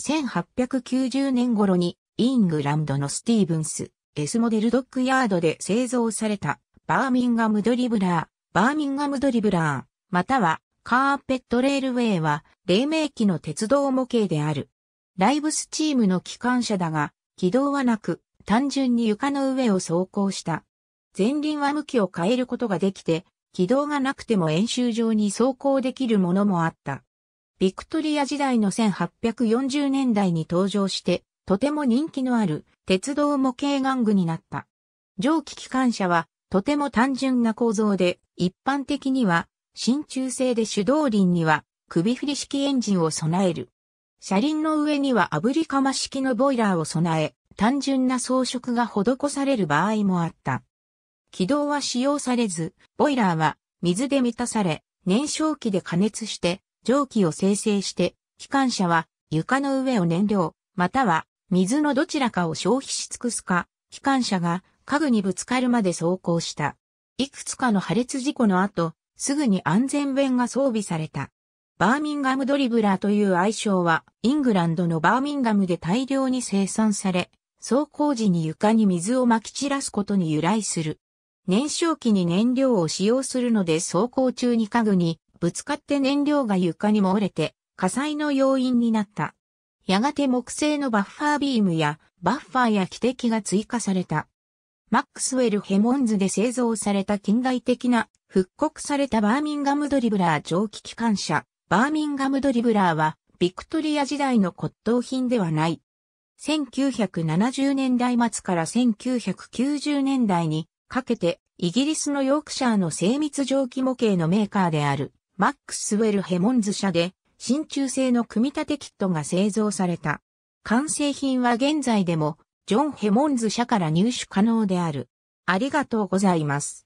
1890年頃にイングランドのスティーブンス、S モデルドックヤードで製造されたバーミンガムドリブラー、バーミンガムドリブラー、またはカーペットレールウェイは黎明期の鉄道模型である。ライブスチームの機関車だが、軌道はなく、単純に床の上を走行した。前輪は向きを変えることができて、軌道がなくても演習場に走行できるものもあった。ビクトリア時代の1840年代に登場して、とても人気のある鉄道模型玩具になった。蒸気機関車はとても単純な構造で、一般的には真鍮製で手動輪には首振り式エンジンを備える。車輪の上には炙り釜式のボイラーを備え、単純な装飾が施される場合もあった。軌道は使用されず、ボイラーは水で満たされ、燃焼器で加熱して蒸気を生成して、機関車は床の上を燃料、または水のどちらかを消費し尽くすか、機関車が家具にぶつかるまで走行した。いくつかの破裂事故の後、すぐに安全弁が装備された。バーミンガムドリブラーという愛称は、イングランドのバーミンガムで大量に生産され、走行時に床に水をまき散らすことに由来する。燃焼機に燃料を使用するので走行中に家具にぶつかって燃料が床に漏れて火災の要因になった。やがて木製のバッファービームやバッファーや汽笛が追加された。マックスウェル・ヘモンズで製造された近代的な復刻されたバーミンガムドリブラー蒸気機関車。バーミンガムドリブラーはビクトリア時代の骨董品ではない。1970年代末から1990年代にかけてイギリスのヨークシャーの精密蒸気模型のメーカーである。マックスウェル・ヘモンズ社で、真鍮製の組み立てキットが製造された。完成品は現在でも、ジョン・ヘモンズ社から入手可能である。ありがとうございます。